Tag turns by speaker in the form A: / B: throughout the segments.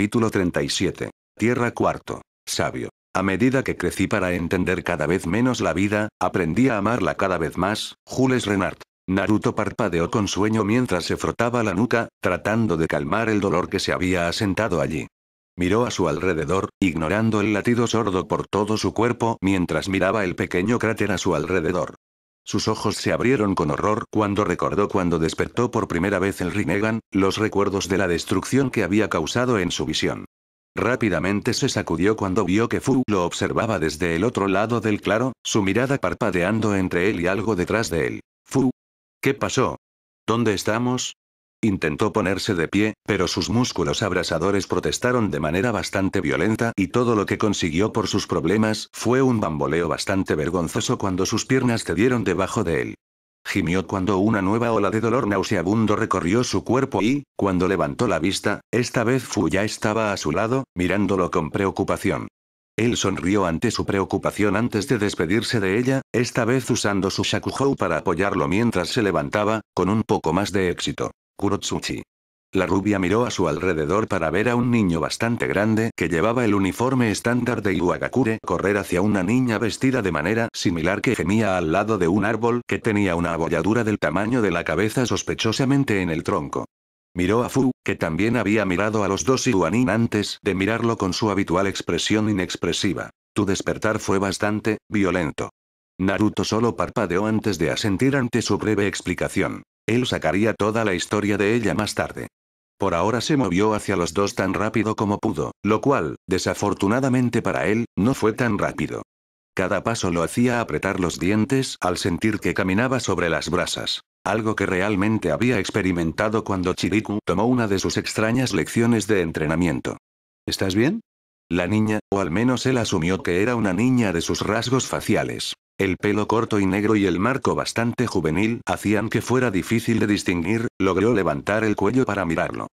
A: Capítulo 37. Tierra Cuarto. Sabio. A medida que crecí para entender cada vez menos la vida, aprendí a amarla cada vez más, Jules Renard. Naruto parpadeó con sueño mientras se frotaba la nuca, tratando de calmar el dolor que se había asentado allí. Miró a su alrededor, ignorando el latido sordo por todo su cuerpo mientras miraba el pequeño cráter a su alrededor. Sus ojos se abrieron con horror cuando recordó cuando despertó por primera vez el Rinnegan, los recuerdos de la destrucción que había causado en su visión. Rápidamente se sacudió cuando vio que Fu lo observaba desde el otro lado del claro, su mirada parpadeando entre él y algo detrás de él. Fu. ¿Qué pasó? ¿Dónde estamos? Intentó ponerse de pie, pero sus músculos abrasadores protestaron de manera bastante violenta y todo lo que consiguió por sus problemas fue un bamboleo bastante vergonzoso cuando sus piernas cedieron debajo de él. Gimió cuando una nueva ola de dolor nauseabundo recorrió su cuerpo y, cuando levantó la vista, esta vez Fu ya estaba a su lado, mirándolo con preocupación. Él sonrió ante su preocupación antes de despedirse de ella, esta vez usando su shakuhou para apoyarlo mientras se levantaba, con un poco más de éxito. Kurotsuchi. La rubia miró a su alrededor para ver a un niño bastante grande que llevaba el uniforme estándar de Iwagakure correr hacia una niña vestida de manera similar que gemía al lado de un árbol que tenía una abolladura del tamaño de la cabeza sospechosamente en el tronco. Miró a Fu, que también había mirado a los dos Iwanin antes de mirarlo con su habitual expresión inexpresiva. Tu despertar fue bastante violento. Naruto solo parpadeó antes de asentir ante su breve explicación. Él sacaría toda la historia de ella más tarde. Por ahora se movió hacia los dos tan rápido como pudo, lo cual, desafortunadamente para él, no fue tan rápido. Cada paso lo hacía apretar los dientes al sentir que caminaba sobre las brasas, algo que realmente había experimentado cuando Chiriku tomó una de sus extrañas lecciones de entrenamiento. ¿Estás bien? La niña, o al menos él asumió que era una niña de sus rasgos faciales, el pelo corto y negro y el marco bastante juvenil hacían que fuera difícil de distinguir, logró levantar el cuello para mirarlo.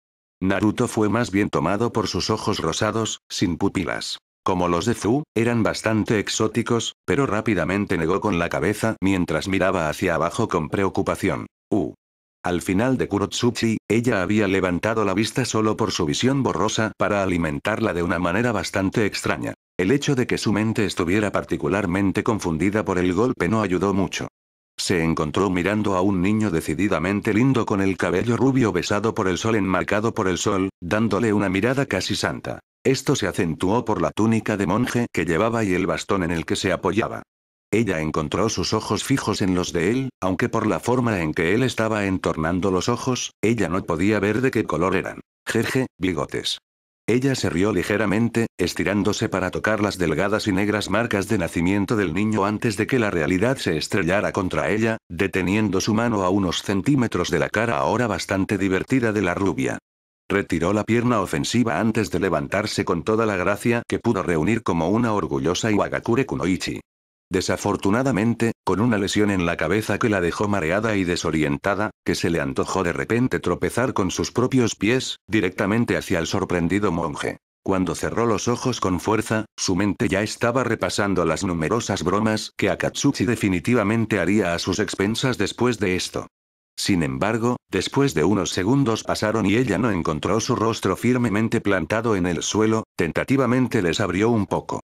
A: Naruto fue más bien tomado por sus ojos rosados, sin pupilas. Como los de Zu, eran bastante exóticos, pero rápidamente negó con la cabeza mientras miraba hacia abajo con preocupación. U. Al final de Kurotsuchi, ella había levantado la vista solo por su visión borrosa para alimentarla de una manera bastante extraña. El hecho de que su mente estuviera particularmente confundida por el golpe no ayudó mucho. Se encontró mirando a un niño decididamente lindo con el cabello rubio besado por el sol enmarcado por el sol, dándole una mirada casi santa. Esto se acentuó por la túnica de monje que llevaba y el bastón en el que se apoyaba. Ella encontró sus ojos fijos en los de él, aunque por la forma en que él estaba entornando los ojos, ella no podía ver de qué color eran. Jeje, bigotes. Ella se rió ligeramente, estirándose para tocar las delgadas y negras marcas de nacimiento del niño antes de que la realidad se estrellara contra ella, deteniendo su mano a unos centímetros de la cara ahora bastante divertida de la rubia. Retiró la pierna ofensiva antes de levantarse con toda la gracia que pudo reunir como una orgullosa Iwagakure Kunoichi. Desafortunadamente, con una lesión en la cabeza que la dejó mareada y desorientada, que se le antojó de repente tropezar con sus propios pies, directamente hacia el sorprendido monje. Cuando cerró los ojos con fuerza, su mente ya estaba repasando las numerosas bromas que Akatsuki definitivamente haría a sus expensas después de esto. Sin embargo, después de unos segundos pasaron y ella no encontró su rostro firmemente plantado en el suelo, tentativamente les abrió un poco.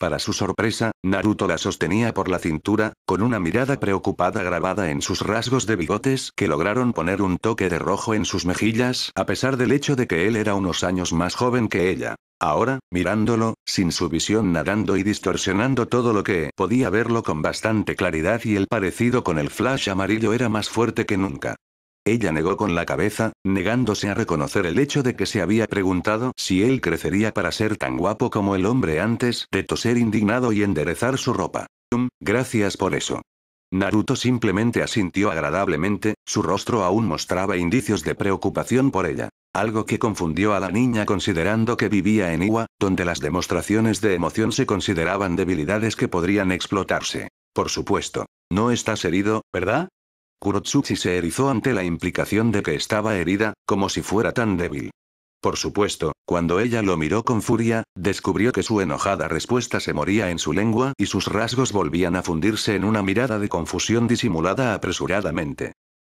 A: Para su sorpresa, Naruto la sostenía por la cintura, con una mirada preocupada grabada en sus rasgos de bigotes que lograron poner un toque de rojo en sus mejillas a pesar del hecho de que él era unos años más joven que ella. Ahora, mirándolo, sin su visión nadando y distorsionando todo lo que podía verlo con bastante claridad y el parecido con el flash amarillo era más fuerte que nunca. Ella negó con la cabeza, negándose a reconocer el hecho de que se había preguntado si él crecería para ser tan guapo como el hombre antes de toser indignado y enderezar su ropa. Mm, gracias por eso. Naruto simplemente asintió agradablemente, su rostro aún mostraba indicios de preocupación por ella. Algo que confundió a la niña considerando que vivía en Iwa, donde las demostraciones de emoción se consideraban debilidades que podrían explotarse. Por supuesto. No estás herido, ¿verdad? Kurotsuchi se erizó ante la implicación de que estaba herida, como si fuera tan débil. Por supuesto, cuando ella lo miró con furia, descubrió que su enojada respuesta se moría en su lengua y sus rasgos volvían a fundirse en una mirada de confusión disimulada apresuradamente.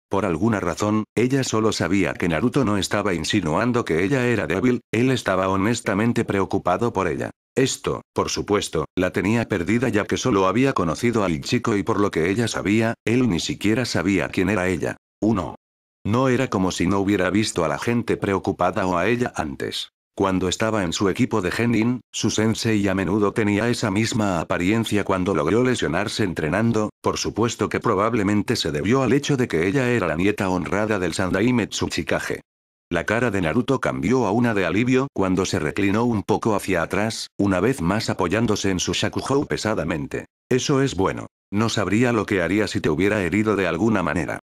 A: Por alguna razón, ella solo sabía que Naruto no estaba insinuando que ella era débil, él estaba honestamente preocupado por ella. Esto, por supuesto, la tenía perdida ya que solo había conocido al chico y por lo que ella sabía, él ni siquiera sabía quién era ella. 1. No era como si no hubiera visto a la gente preocupada o a ella antes. Cuando estaba en su equipo de Genin, su sensei a menudo tenía esa misma apariencia cuando logró lesionarse entrenando, por supuesto que probablemente se debió al hecho de que ella era la nieta honrada del Sandai Metsuchikage. La cara de Naruto cambió a una de alivio cuando se reclinó un poco hacia atrás, una vez más apoyándose en su shakuhou pesadamente. Eso es bueno. No sabría lo que haría si te hubiera herido de alguna manera.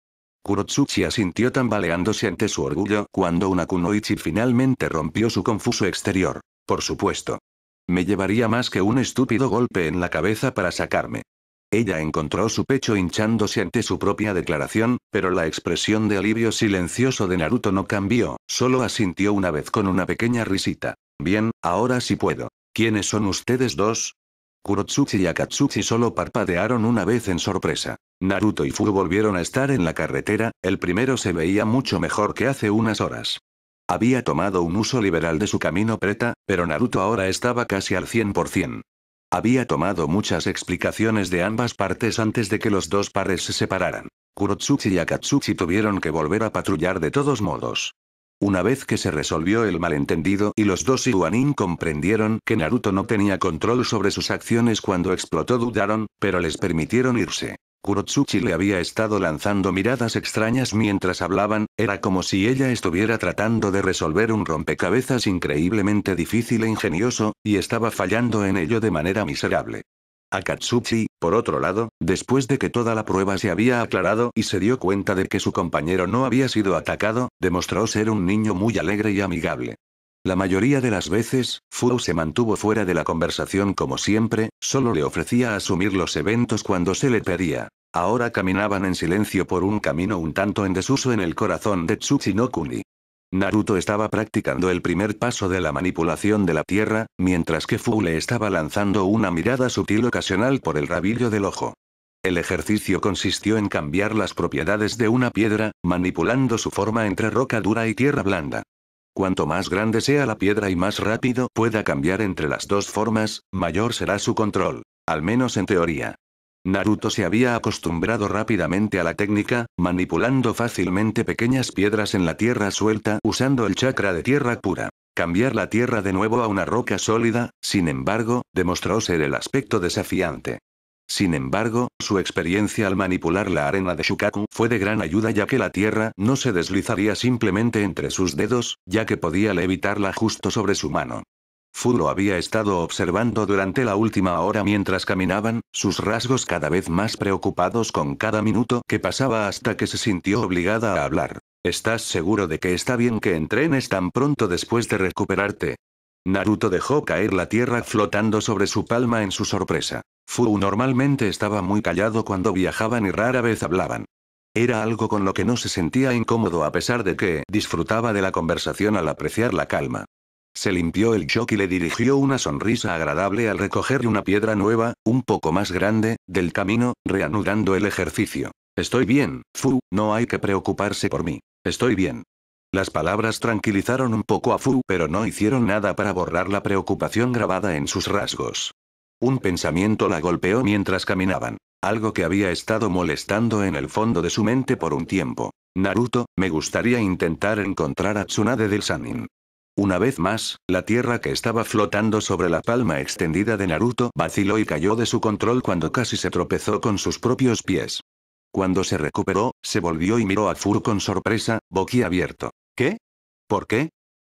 A: Kurotsuchi asintió tambaleándose ante su orgullo cuando una kunoichi finalmente rompió su confuso exterior. Por supuesto. Me llevaría más que un estúpido golpe en la cabeza para sacarme. Ella encontró su pecho hinchándose ante su propia declaración, pero la expresión de alivio silencioso de Naruto no cambió, solo asintió una vez con una pequeña risita. Bien, ahora sí puedo. ¿Quiénes son ustedes dos? Kurotsuchi y Akatsuchi solo parpadearon una vez en sorpresa. Naruto y Fu volvieron a estar en la carretera, el primero se veía mucho mejor que hace unas horas. Había tomado un uso liberal de su camino preta, pero Naruto ahora estaba casi al 100%. Había tomado muchas explicaciones de ambas partes antes de que los dos pares se separaran. Kurotsuchi y Akatsuchi tuvieron que volver a patrullar de todos modos. Una vez que se resolvió el malentendido y los dos Iwanin comprendieron que Naruto no tenía control sobre sus acciones cuando explotó dudaron, pero les permitieron irse. Kurotsuchi le había estado lanzando miradas extrañas mientras hablaban, era como si ella estuviera tratando de resolver un rompecabezas increíblemente difícil e ingenioso, y estaba fallando en ello de manera miserable. Akatsuchi, por otro lado, después de que toda la prueba se había aclarado y se dio cuenta de que su compañero no había sido atacado, demostró ser un niño muy alegre y amigable. La mayoría de las veces, Fuu se mantuvo fuera de la conversación como siempre, solo le ofrecía asumir los eventos cuando se le pedía. Ahora caminaban en silencio por un camino un tanto en desuso en el corazón de Tsuchi no Naruto estaba practicando el primer paso de la manipulación de la tierra, mientras que Fu le estaba lanzando una mirada sutil ocasional por el rabillo del ojo. El ejercicio consistió en cambiar las propiedades de una piedra, manipulando su forma entre roca dura y tierra blanda. Cuanto más grande sea la piedra y más rápido pueda cambiar entre las dos formas, mayor será su control, al menos en teoría. Naruto se había acostumbrado rápidamente a la técnica, manipulando fácilmente pequeñas piedras en la tierra suelta usando el chakra de tierra pura. Cambiar la tierra de nuevo a una roca sólida, sin embargo, demostró ser el aspecto desafiante. Sin embargo, su experiencia al manipular la arena de Shukaku fue de gran ayuda ya que la tierra no se deslizaría simplemente entre sus dedos, ya que podía levitarla justo sobre su mano. Fu lo había estado observando durante la última hora mientras caminaban, sus rasgos cada vez más preocupados con cada minuto que pasaba hasta que se sintió obligada a hablar. ¿Estás seguro de que está bien que entrenes tan pronto después de recuperarte? Naruto dejó caer la tierra flotando sobre su palma en su sorpresa. Fu normalmente estaba muy callado cuando viajaban y rara vez hablaban. Era algo con lo que no se sentía incómodo a pesar de que disfrutaba de la conversación al apreciar la calma. Se limpió el shock y le dirigió una sonrisa agradable al recoger una piedra nueva, un poco más grande, del camino, reanudando el ejercicio. Estoy bien, Fu, no hay que preocuparse por mí. Estoy bien. Las palabras tranquilizaron un poco a Fu, pero no hicieron nada para borrar la preocupación grabada en sus rasgos. Un pensamiento la golpeó mientras caminaban, algo que había estado molestando en el fondo de su mente por un tiempo. Naruto, me gustaría intentar encontrar a Tsunade del Sanin. Una vez más, la tierra que estaba flotando sobre la palma extendida de Naruto vaciló y cayó de su control cuando casi se tropezó con sus propios pies. Cuando se recuperó, se volvió y miró a Fur con sorpresa, boquiabierto. ¿Qué? ¿Por qué?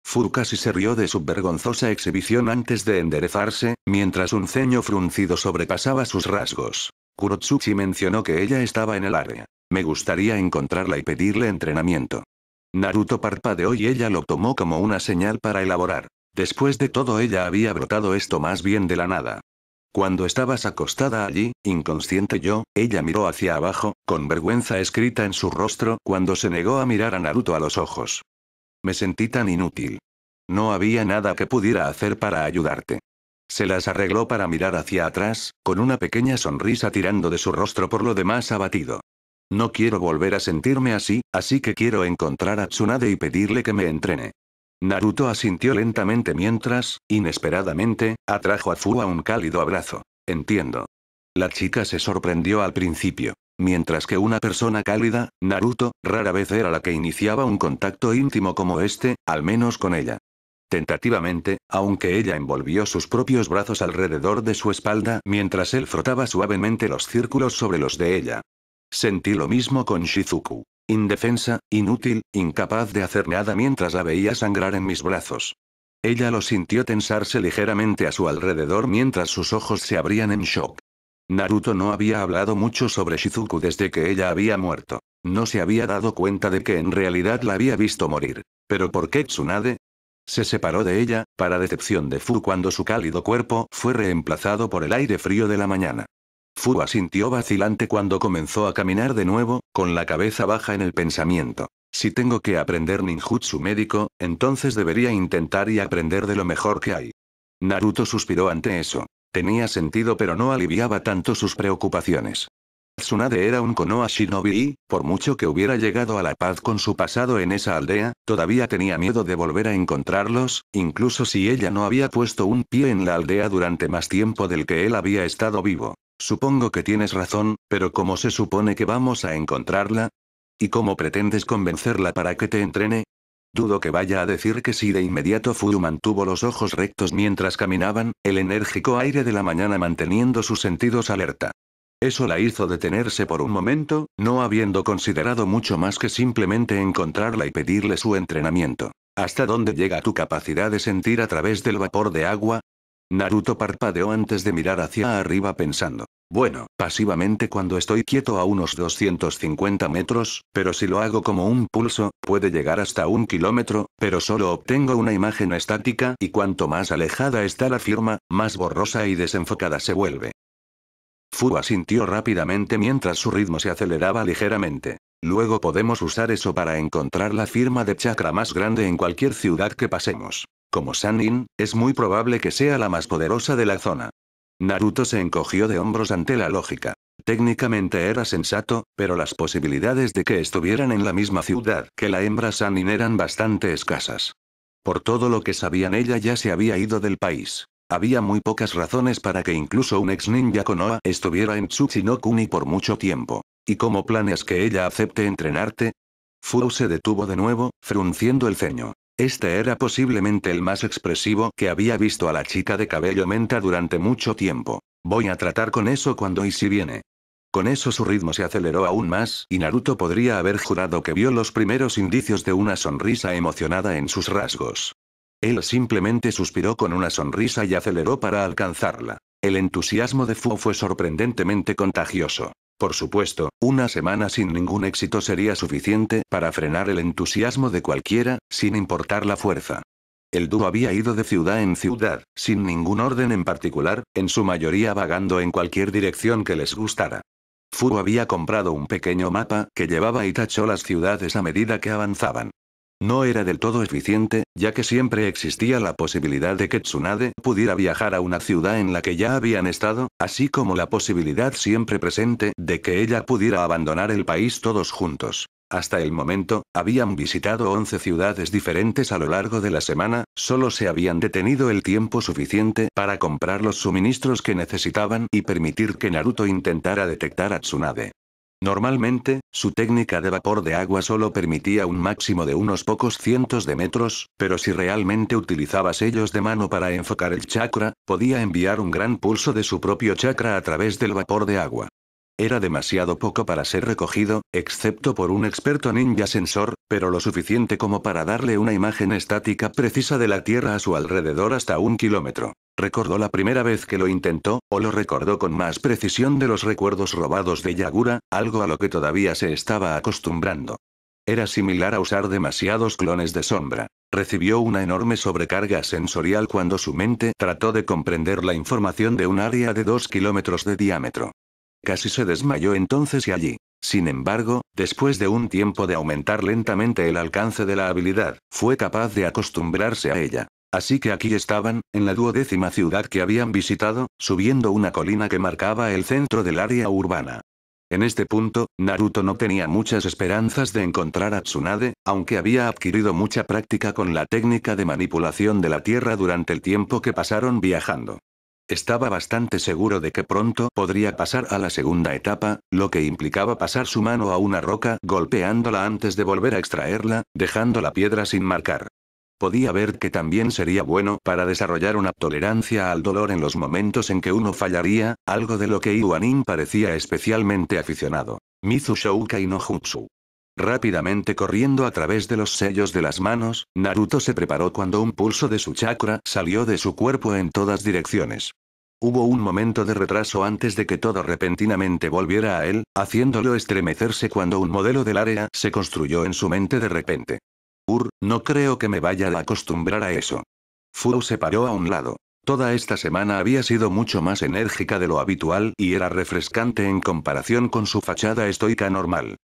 A: Fur casi se rió de su vergonzosa exhibición antes de enderezarse, mientras un ceño fruncido sobrepasaba sus rasgos. Kurotsuchi mencionó que ella estaba en el área. Me gustaría encontrarla y pedirle entrenamiento. Naruto parpadeó y ella lo tomó como una señal para elaborar. Después de todo ella había brotado esto más bien de la nada. Cuando estabas acostada allí, inconsciente yo, ella miró hacia abajo, con vergüenza escrita en su rostro cuando se negó a mirar a Naruto a los ojos. Me sentí tan inútil. No había nada que pudiera hacer para ayudarte. Se las arregló para mirar hacia atrás, con una pequeña sonrisa tirando de su rostro por lo demás abatido. No quiero volver a sentirme así, así que quiero encontrar a Tsunade y pedirle que me entrene. Naruto asintió lentamente mientras, inesperadamente, atrajo a Fu a un cálido abrazo. Entiendo. La chica se sorprendió al principio. Mientras que una persona cálida, Naruto, rara vez era la que iniciaba un contacto íntimo como este, al menos con ella. Tentativamente, aunque ella envolvió sus propios brazos alrededor de su espalda mientras él frotaba suavemente los círculos sobre los de ella, Sentí lo mismo con Shizuku. Indefensa, inútil, incapaz de hacer nada mientras la veía sangrar en mis brazos. Ella lo sintió tensarse ligeramente a su alrededor mientras sus ojos se abrían en shock. Naruto no había hablado mucho sobre Shizuku desde que ella había muerto. No se había dado cuenta de que en realidad la había visto morir. ¿Pero por qué Tsunade? Se separó de ella, para decepción de Fu cuando su cálido cuerpo fue reemplazado por el aire frío de la mañana. Fuwa sintió vacilante cuando comenzó a caminar de nuevo, con la cabeza baja en el pensamiento. Si tengo que aprender ninjutsu médico, entonces debería intentar y aprender de lo mejor que hay. Naruto suspiró ante eso. Tenía sentido pero no aliviaba tanto sus preocupaciones. Tsunade era un Konoha shinobi y, por mucho que hubiera llegado a la paz con su pasado en esa aldea, todavía tenía miedo de volver a encontrarlos, incluso si ella no había puesto un pie en la aldea durante más tiempo del que él había estado vivo. Supongo que tienes razón, pero ¿cómo se supone que vamos a encontrarla? ¿Y cómo pretendes convencerla para que te entrene? Dudo que vaya a decir que sí de inmediato Fuyu mantuvo los ojos rectos mientras caminaban, el enérgico aire de la mañana manteniendo sus sentidos alerta. Eso la hizo detenerse por un momento, no habiendo considerado mucho más que simplemente encontrarla y pedirle su entrenamiento. ¿Hasta dónde llega tu capacidad de sentir a través del vapor de agua? Naruto parpadeó antes de mirar hacia arriba pensando. Bueno, pasivamente cuando estoy quieto a unos 250 metros, pero si lo hago como un pulso, puede llegar hasta un kilómetro, pero solo obtengo una imagen estática y cuanto más alejada está la firma, más borrosa y desenfocada se vuelve. Fu asintió rápidamente mientras su ritmo se aceleraba ligeramente. Luego podemos usar eso para encontrar la firma de chakra más grande en cualquier ciudad que pasemos. Como Sanin, es muy probable que sea la más poderosa de la zona. Naruto se encogió de hombros ante la lógica. Técnicamente era sensato, pero las posibilidades de que estuvieran en la misma ciudad que la hembra Sanin eran bastante escasas. Por todo lo que sabían ella ya se había ido del país. Había muy pocas razones para que incluso un ex ninja Konoha estuviera en Kuni por mucho tiempo. ¿Y cómo planeas que ella acepte entrenarte? Fuu se detuvo de nuevo, frunciendo el ceño. Este era posiblemente el más expresivo que había visto a la chica de cabello menta durante mucho tiempo. Voy a tratar con eso cuando y si viene. Con eso su ritmo se aceleró aún más y Naruto podría haber jurado que vio los primeros indicios de una sonrisa emocionada en sus rasgos. Él simplemente suspiró con una sonrisa y aceleró para alcanzarla. El entusiasmo de Fu fue sorprendentemente contagioso. Por supuesto, una semana sin ningún éxito sería suficiente para frenar el entusiasmo de cualquiera, sin importar la fuerza. El dúo había ido de ciudad en ciudad, sin ningún orden en particular, en su mayoría vagando en cualquier dirección que les gustara. Fu había comprado un pequeño mapa que llevaba y tachó las ciudades a medida que avanzaban. No era del todo eficiente, ya que siempre existía la posibilidad de que Tsunade pudiera viajar a una ciudad en la que ya habían estado, así como la posibilidad siempre presente de que ella pudiera abandonar el país todos juntos. Hasta el momento, habían visitado 11 ciudades diferentes a lo largo de la semana, solo se habían detenido el tiempo suficiente para comprar los suministros que necesitaban y permitir que Naruto intentara detectar a Tsunade. Normalmente, su técnica de vapor de agua solo permitía un máximo de unos pocos cientos de metros, pero si realmente utilizaba sellos de mano para enfocar el chakra, podía enviar un gran pulso de su propio chakra a través del vapor de agua. Era demasiado poco para ser recogido, excepto por un experto ninja sensor, pero lo suficiente como para darle una imagen estática precisa de la Tierra a su alrededor hasta un kilómetro. Recordó la primera vez que lo intentó, o lo recordó con más precisión de los recuerdos robados de Yagura, algo a lo que todavía se estaba acostumbrando. Era similar a usar demasiados clones de sombra. Recibió una enorme sobrecarga sensorial cuando su mente trató de comprender la información de un área de 2 kilómetros de diámetro. Casi se desmayó entonces y allí. Sin embargo, después de un tiempo de aumentar lentamente el alcance de la habilidad, fue capaz de acostumbrarse a ella. Así que aquí estaban, en la duodécima ciudad que habían visitado, subiendo una colina que marcaba el centro del área urbana. En este punto, Naruto no tenía muchas esperanzas de encontrar a Tsunade, aunque había adquirido mucha práctica con la técnica de manipulación de la Tierra durante el tiempo que pasaron viajando. Estaba bastante seguro de que pronto podría pasar a la segunda etapa, lo que implicaba pasar su mano a una roca golpeándola antes de volver a extraerla, dejando la piedra sin marcar podía ver que también sería bueno para desarrollar una tolerancia al dolor en los momentos en que uno fallaría, algo de lo que Iwanin parecía especialmente aficionado. Mizu Shoukai no Rápidamente corriendo a través de los sellos de las manos, Naruto se preparó cuando un pulso de su chakra salió de su cuerpo en todas direcciones. Hubo un momento de retraso antes de que todo repentinamente volviera a él, haciéndolo estremecerse cuando un modelo del área se construyó en su mente de repente. Ur, no creo que me vaya a acostumbrar a eso. Fu se paró a un lado. Toda esta semana había sido mucho más enérgica de lo habitual y era refrescante en comparación con su fachada estoica normal.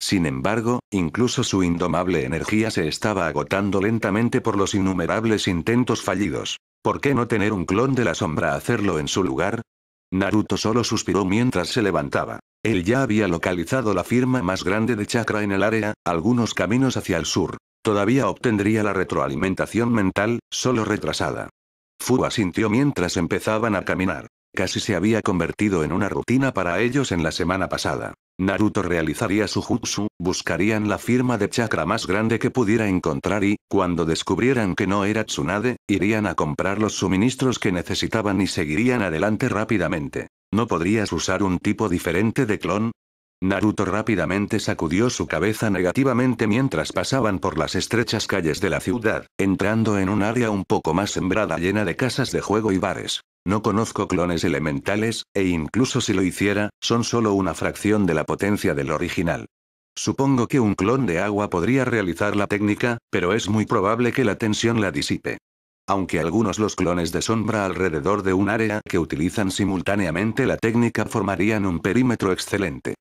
A: Sin embargo, incluso su indomable energía se estaba agotando lentamente por los innumerables intentos fallidos. ¿Por qué no tener un clon de la sombra a hacerlo en su lugar? Naruto solo suspiró mientras se levantaba. Él ya había localizado la firma más grande de chakra en el área, algunos caminos hacia el sur. Todavía obtendría la retroalimentación mental, solo retrasada. Fu asintió mientras empezaban a caminar. Casi se había convertido en una rutina para ellos en la semana pasada. Naruto realizaría su jutsu, buscarían la firma de chakra más grande que pudiera encontrar y, cuando descubrieran que no era Tsunade, irían a comprar los suministros que necesitaban y seguirían adelante rápidamente. ¿No podrías usar un tipo diferente de clon? Naruto rápidamente sacudió su cabeza negativamente mientras pasaban por las estrechas calles de la ciudad, entrando en un área un poco más sembrada llena de casas de juego y bares. No conozco clones elementales, e incluso si lo hiciera, son solo una fracción de la potencia del original. Supongo que un clon de agua podría realizar la técnica, pero es muy probable que la tensión la disipe. Aunque algunos los clones de sombra alrededor de un área que utilizan simultáneamente la técnica formarían un perímetro excelente.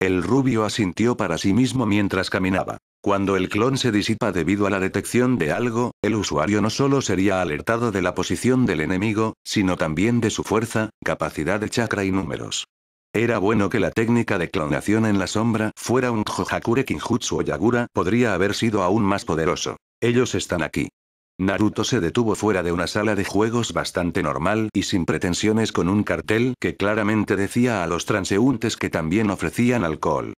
A: El rubio asintió para sí mismo mientras caminaba. Cuando el clon se disipa debido a la detección de algo, el usuario no solo sería alertado de la posición del enemigo, sino también de su fuerza, capacidad de chakra y números. Era bueno que la técnica de clonación en la sombra fuera un Jojakure Kinjutsu o Yagura, podría haber sido aún más poderoso. Ellos están aquí. Naruto se detuvo fuera de una sala de juegos bastante normal y sin pretensiones con un cartel que claramente decía a los transeúntes que también ofrecían alcohol.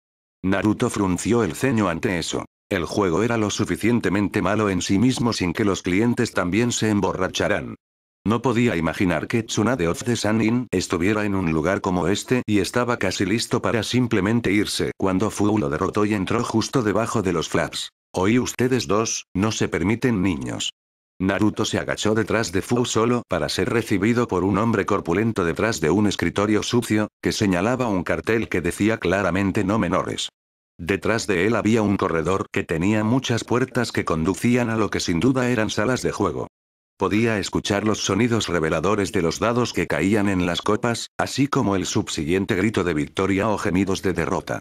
A: Naruto frunció el ceño ante eso. El juego era lo suficientemente malo en sí mismo sin que los clientes también se emborracharan. No podía imaginar que Tsunade of the Sanin estuviera en un lugar como este y estaba casi listo para simplemente irse cuando Fu lo derrotó y entró justo debajo de los flaps. Oí ustedes dos, no se permiten niños. Naruto se agachó detrás de Fu solo para ser recibido por un hombre corpulento detrás de un escritorio sucio, que señalaba un cartel que decía claramente no menores. Detrás de él había un corredor que tenía muchas puertas que conducían a lo que sin duda eran salas de juego. Podía escuchar los sonidos reveladores de los dados que caían en las copas, así como el subsiguiente grito de victoria o gemidos de derrota.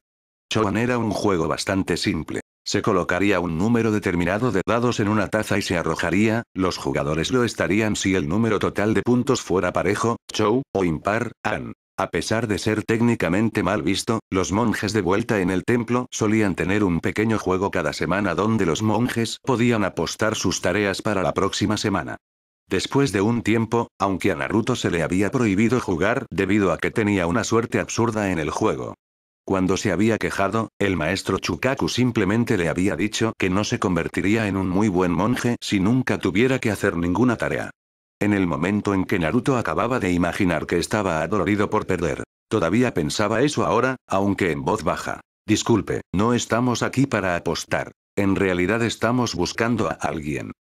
A: Chon era un juego bastante simple. Se colocaría un número determinado de dados en una taza y se arrojaría, los jugadores lo estarían si el número total de puntos fuera parejo, show, o impar, an. A pesar de ser técnicamente mal visto, los monjes de vuelta en el templo solían tener un pequeño juego cada semana donde los monjes podían apostar sus tareas para la próxima semana. Después de un tiempo, aunque a Naruto se le había prohibido jugar debido a que tenía una suerte absurda en el juego, cuando se había quejado, el maestro Chukaku simplemente le había dicho que no se convertiría en un muy buen monje si nunca tuviera que hacer ninguna tarea. En el momento en que Naruto acababa de imaginar que estaba adolorido por perder, todavía pensaba eso ahora, aunque en voz baja. Disculpe, no estamos aquí para apostar. En realidad estamos buscando a alguien.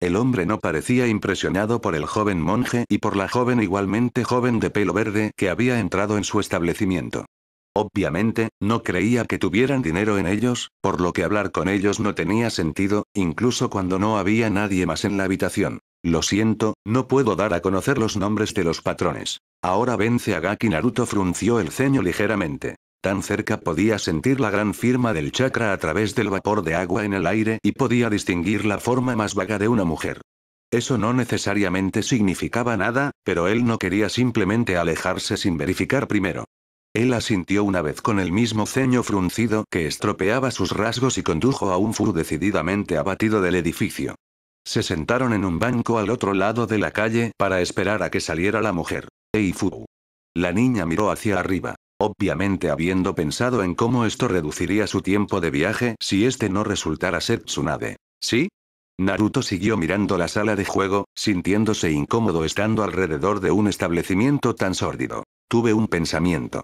A: El hombre no parecía impresionado por el joven monje y por la joven igualmente joven de pelo verde que había entrado en su establecimiento. Obviamente, no creía que tuvieran dinero en ellos, por lo que hablar con ellos no tenía sentido, incluso cuando no había nadie más en la habitación. Lo siento, no puedo dar a conocer los nombres de los patrones. Ahora vence a Gaki Naruto frunció el ceño ligeramente. Tan cerca podía sentir la gran firma del chakra a través del vapor de agua en el aire y podía distinguir la forma más vaga de una mujer. Eso no necesariamente significaba nada, pero él no quería simplemente alejarse sin verificar primero. Él asintió una vez con el mismo ceño fruncido que estropeaba sus rasgos y condujo a un fu decididamente abatido del edificio. Se sentaron en un banco al otro lado de la calle para esperar a que saliera la mujer. Fu. La niña miró hacia arriba, obviamente habiendo pensado en cómo esto reduciría su tiempo de viaje si este no resultara ser Tsunade. ¿Sí? Naruto siguió mirando la sala de juego, sintiéndose incómodo estando alrededor de un establecimiento tan sórdido. Tuve un pensamiento.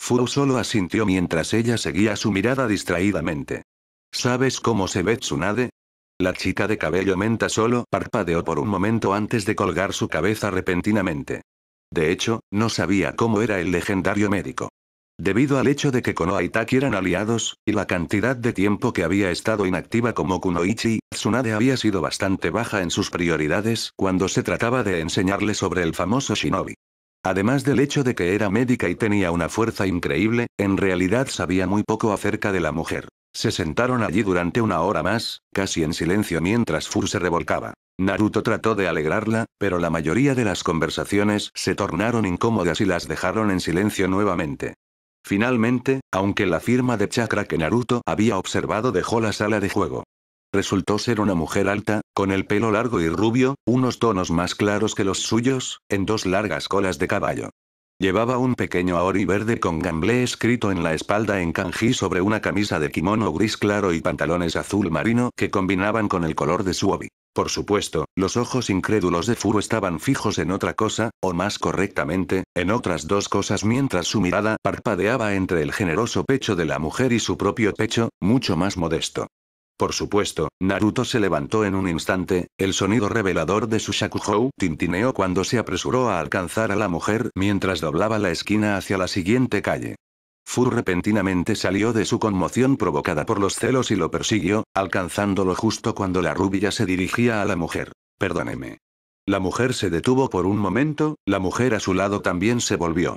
A: Fu solo asintió mientras ella seguía su mirada distraídamente. ¿Sabes cómo se ve Tsunade? La chica de cabello menta solo parpadeó por un momento antes de colgar su cabeza repentinamente. De hecho, no sabía cómo era el legendario médico. Debido al hecho de que Konoha y eran aliados, y la cantidad de tiempo que había estado inactiva como Kunoichi, Tsunade había sido bastante baja en sus prioridades cuando se trataba de enseñarle sobre el famoso shinobi. Además del hecho de que era médica y tenía una fuerza increíble, en realidad sabía muy poco acerca de la mujer. Se sentaron allí durante una hora más, casi en silencio mientras Fur se revolcaba. Naruto trató de alegrarla, pero la mayoría de las conversaciones se tornaron incómodas y las dejaron en silencio nuevamente. Finalmente, aunque la firma de chakra que Naruto había observado dejó la sala de juego, Resultó ser una mujer alta, con el pelo largo y rubio, unos tonos más claros que los suyos, en dos largas colas de caballo. Llevaba un pequeño ahori verde con gamblé escrito en la espalda en kanji sobre una camisa de kimono gris claro y pantalones azul marino que combinaban con el color de su obi. Por supuesto, los ojos incrédulos de Furu estaban fijos en otra cosa, o más correctamente, en otras dos cosas mientras su mirada parpadeaba entre el generoso pecho de la mujer y su propio pecho, mucho más modesto. Por supuesto, Naruto se levantó en un instante, el sonido revelador de su Shakuhou tintineó cuando se apresuró a alcanzar a la mujer mientras doblaba la esquina hacia la siguiente calle. Fu repentinamente salió de su conmoción provocada por los celos y lo persiguió, alcanzándolo justo cuando la rubia se dirigía a la mujer. Perdóneme. La mujer se detuvo por un momento, la mujer a su lado también se volvió.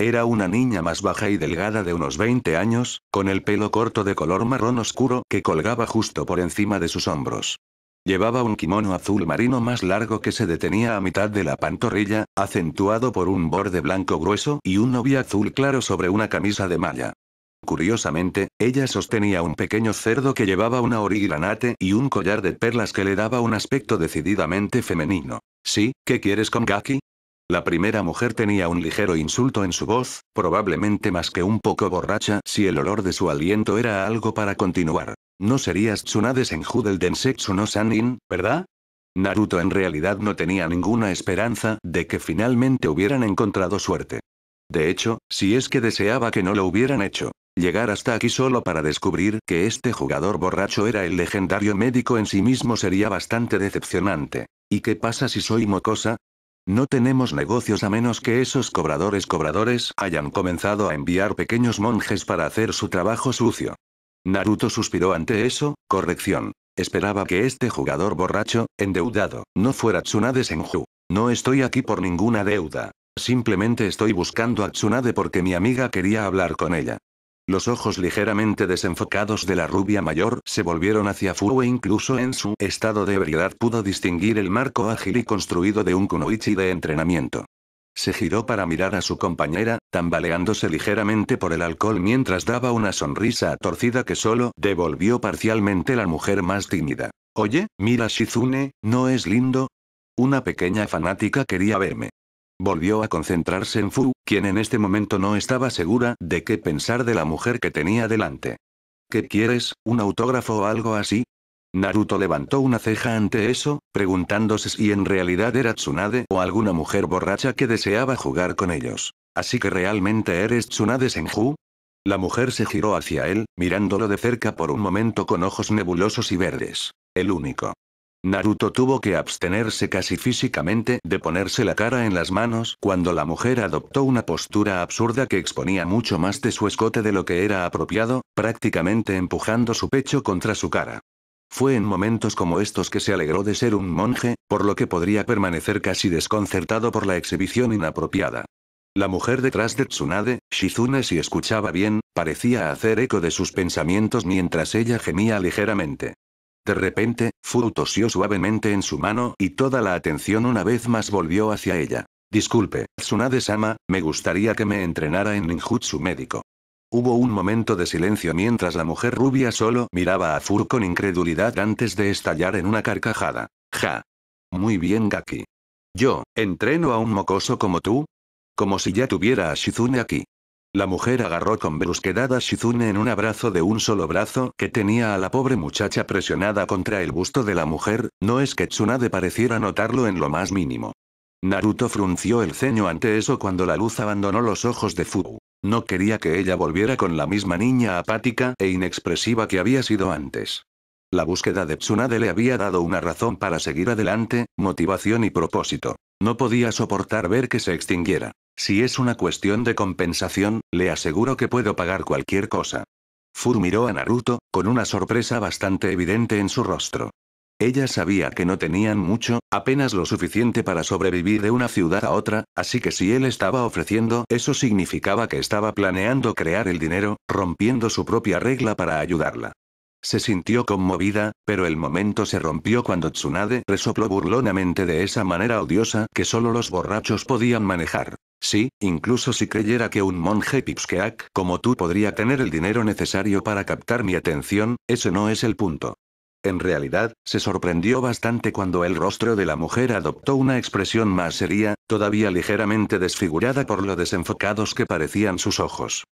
A: Era una niña más baja y delgada de unos 20 años, con el pelo corto de color marrón oscuro que colgaba justo por encima de sus hombros. Llevaba un kimono azul marino más largo que se detenía a mitad de la pantorrilla, acentuado por un borde blanco grueso y un novia azul claro sobre una camisa de malla. Curiosamente, ella sostenía un pequeño cerdo que llevaba una nate y un collar de perlas que le daba un aspecto decididamente femenino. ¿Sí? ¿Qué quieres con Gaki? La primera mujer tenía un ligero insulto en su voz, probablemente más que un poco borracha si el olor de su aliento era algo para continuar. No serías Tsunade en del Sexo no Sanin, ¿verdad? Naruto en realidad no tenía ninguna esperanza de que finalmente hubieran encontrado suerte. De hecho, si es que deseaba que no lo hubieran hecho. Llegar hasta aquí solo para descubrir que este jugador borracho era el legendario médico en sí mismo sería bastante decepcionante. ¿Y qué pasa si soy mocosa? No tenemos negocios a menos que esos cobradores cobradores hayan comenzado a enviar pequeños monjes para hacer su trabajo sucio. Naruto suspiró ante eso, corrección. Esperaba que este jugador borracho, endeudado, no fuera Tsunade Senju. No estoy aquí por ninguna deuda. Simplemente estoy buscando a Tsunade porque mi amiga quería hablar con ella. Los ojos ligeramente desenfocados de la rubia mayor se volvieron hacia Fu e incluso en su estado de ebriedad pudo distinguir el marco ágil y construido de un kunoichi de entrenamiento. Se giró para mirar a su compañera, tambaleándose ligeramente por el alcohol mientras daba una sonrisa torcida que solo devolvió parcialmente la mujer más tímida. Oye, mira Shizune, ¿no es lindo? Una pequeña fanática quería verme. Volvió a concentrarse en Fu, quien en este momento no estaba segura de qué pensar de la mujer que tenía delante. ¿Qué quieres, un autógrafo o algo así? Naruto levantó una ceja ante eso, preguntándose si en realidad era Tsunade o alguna mujer borracha que deseaba jugar con ellos. ¿Así que realmente eres Tsunade Senju? La mujer se giró hacia él, mirándolo de cerca por un momento con ojos nebulosos y verdes. El único. Naruto tuvo que abstenerse casi físicamente de ponerse la cara en las manos cuando la mujer adoptó una postura absurda que exponía mucho más de su escote de lo que era apropiado, prácticamente empujando su pecho contra su cara. Fue en momentos como estos que se alegró de ser un monje, por lo que podría permanecer casi desconcertado por la exhibición inapropiada. La mujer detrás de Tsunade, Shizune si escuchaba bien, parecía hacer eco de sus pensamientos mientras ella gemía ligeramente. De repente, Fur tosió suavemente en su mano y toda la atención una vez más volvió hacia ella. Disculpe, Tsunade-sama, me gustaría que me entrenara en ninjutsu médico. Hubo un momento de silencio mientras la mujer rubia solo miraba a Fur con incredulidad antes de estallar en una carcajada. Ja. Muy bien, Gaki. Yo, ¿entreno a un mocoso como tú? Como si ya tuviera a Shizune aquí. La mujer agarró con brusquedad a Shizune en un abrazo de un solo brazo que tenía a la pobre muchacha presionada contra el busto de la mujer, no es que Tsunade pareciera notarlo en lo más mínimo. Naruto frunció el ceño ante eso cuando la luz abandonó los ojos de Fuu. No quería que ella volviera con la misma niña apática e inexpresiva que había sido antes. La búsqueda de Tsunade le había dado una razón para seguir adelante, motivación y propósito. No podía soportar ver que se extinguiera. Si es una cuestión de compensación, le aseguro que puedo pagar cualquier cosa. Fur miró a Naruto, con una sorpresa bastante evidente en su rostro. Ella sabía que no tenían mucho, apenas lo suficiente para sobrevivir de una ciudad a otra, así que si él estaba ofreciendo eso significaba que estaba planeando crear el dinero, rompiendo su propia regla para ayudarla. Se sintió conmovida, pero el momento se rompió cuando Tsunade resopló burlonamente de esa manera odiosa que solo los borrachos podían manejar. Sí, incluso si creyera que un monje pipsqueak como tú podría tener el dinero necesario para captar mi atención, ese no es el punto. En realidad, se sorprendió bastante cuando el rostro de la mujer adoptó una expresión más seria, todavía ligeramente desfigurada por lo desenfocados que parecían sus ojos.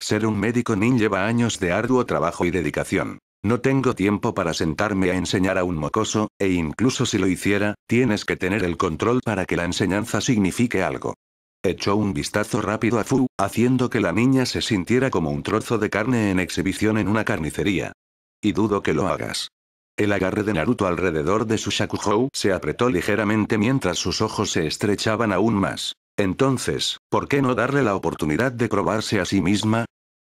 A: Ser un médico nin lleva años de arduo trabajo y dedicación. No tengo tiempo para sentarme a enseñar a un mocoso, e incluso si lo hiciera, tienes que tener el control para que la enseñanza signifique algo. Echó un vistazo rápido a Fu, haciendo que la niña se sintiera como un trozo de carne en exhibición en una carnicería. Y dudo que lo hagas. El agarre de Naruto alrededor de su Shakuhou se apretó ligeramente mientras sus ojos se estrechaban aún más. Entonces, ¿por qué no darle la oportunidad de probarse a sí misma?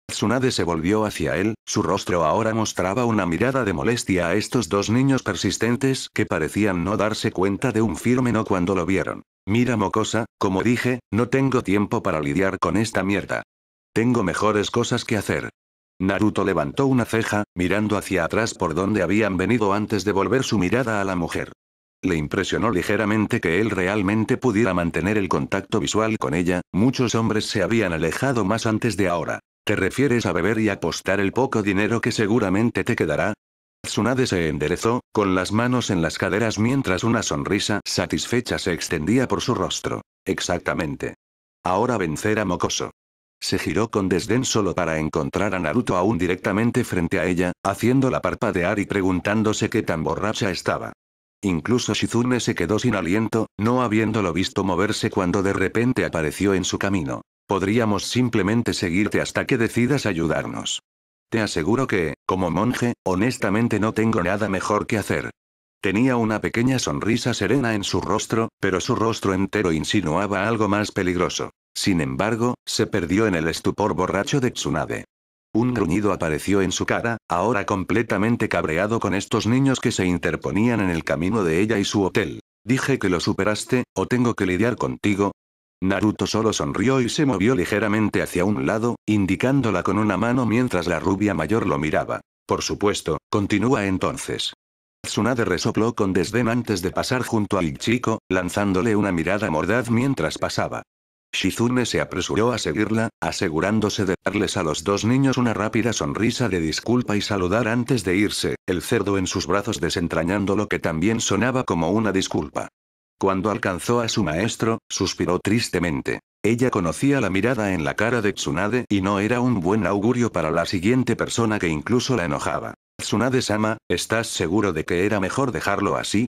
A: Tsunade se volvió hacia él, su rostro ahora mostraba una mirada de molestia a estos dos niños persistentes que parecían no darse cuenta de un firme no cuando lo vieron. Mira mocosa, como dije, no tengo tiempo para lidiar con esta mierda. Tengo mejores cosas que hacer. Naruto levantó una ceja, mirando hacia atrás por donde habían venido antes de volver su mirada a la mujer. Le impresionó ligeramente que él realmente pudiera mantener el contacto visual con ella, muchos hombres se habían alejado más antes de ahora. ¿Te refieres a beber y apostar el poco dinero que seguramente te quedará? Tsunade se enderezó, con las manos en las caderas mientras una sonrisa satisfecha se extendía por su rostro. Exactamente. Ahora vencer a Mocoso. Se giró con desdén solo para encontrar a Naruto aún directamente frente a ella, haciendo la parpadear y preguntándose qué tan borracha estaba. Incluso Shizune se quedó sin aliento, no habiéndolo visto moverse cuando de repente apareció en su camino. Podríamos simplemente seguirte hasta que decidas ayudarnos. Te aseguro que, como monje, honestamente no tengo nada mejor que hacer. Tenía una pequeña sonrisa serena en su rostro, pero su rostro entero insinuaba algo más peligroso. Sin embargo, se perdió en el estupor borracho de Tsunade. Un gruñido apareció en su cara, ahora completamente cabreado con estos niños que se interponían en el camino de ella y su hotel. Dije que lo superaste, o tengo que lidiar contigo, Naruto solo sonrió y se movió ligeramente hacia un lado, indicándola con una mano mientras la rubia mayor lo miraba. Por supuesto, continúa entonces. Tsunade resopló con desdén antes de pasar junto al chico, lanzándole una mirada mordaz mientras pasaba. Shizune se apresuró a seguirla, asegurándose de darles a los dos niños una rápida sonrisa de disculpa y saludar antes de irse, el cerdo en sus brazos desentrañando lo que también sonaba como una disculpa. Cuando alcanzó a su maestro, suspiró tristemente. Ella conocía la mirada en la cara de Tsunade y no era un buen augurio para la siguiente persona que incluso la enojaba. Tsunade-sama, ¿estás seguro de que era mejor dejarlo así?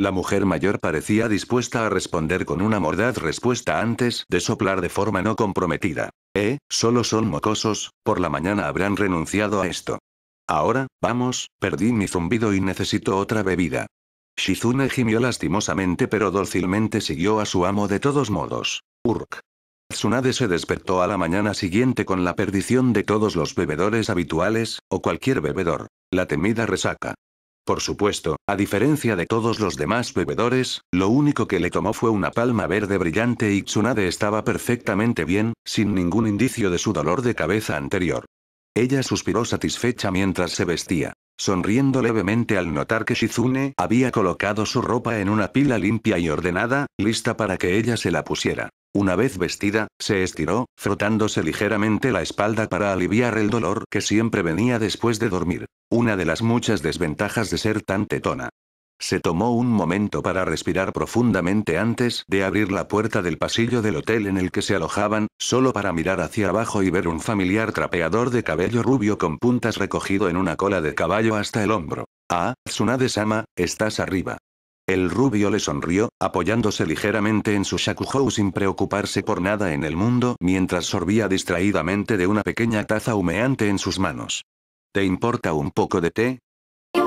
A: La mujer mayor parecía dispuesta a responder con una mordaz respuesta antes de soplar de forma no comprometida. Eh, solo son mocosos, por la mañana habrán renunciado a esto. Ahora, vamos, perdí mi zumbido y necesito otra bebida. Shizune gimió lastimosamente pero dócilmente siguió a su amo de todos modos. Urk. Tsunade se despertó a la mañana siguiente con la perdición de todos los bebedores habituales, o cualquier bebedor. La temida resaca. Por supuesto, a diferencia de todos los demás bebedores, lo único que le tomó fue una palma verde brillante y Tsunade estaba perfectamente bien, sin ningún indicio de su dolor de cabeza anterior. Ella suspiró satisfecha mientras se vestía sonriendo levemente al notar que Shizune había colocado su ropa en una pila limpia y ordenada, lista para que ella se la pusiera. Una vez vestida, se estiró, frotándose ligeramente la espalda para aliviar el dolor que siempre venía después de dormir. Una de las muchas desventajas de ser tan tetona. Se tomó un momento para respirar profundamente antes de abrir la puerta del pasillo del hotel en el que se alojaban, solo para mirar hacia abajo y ver un familiar trapeador de cabello rubio con puntas recogido en una cola de caballo hasta el hombro. Ah, Tsunade-sama, estás arriba. El rubio le sonrió, apoyándose ligeramente en su shakuhou sin preocuparse por nada en el mundo mientras sorbía distraídamente de una pequeña taza humeante en sus manos. ¿Te importa un poco de té?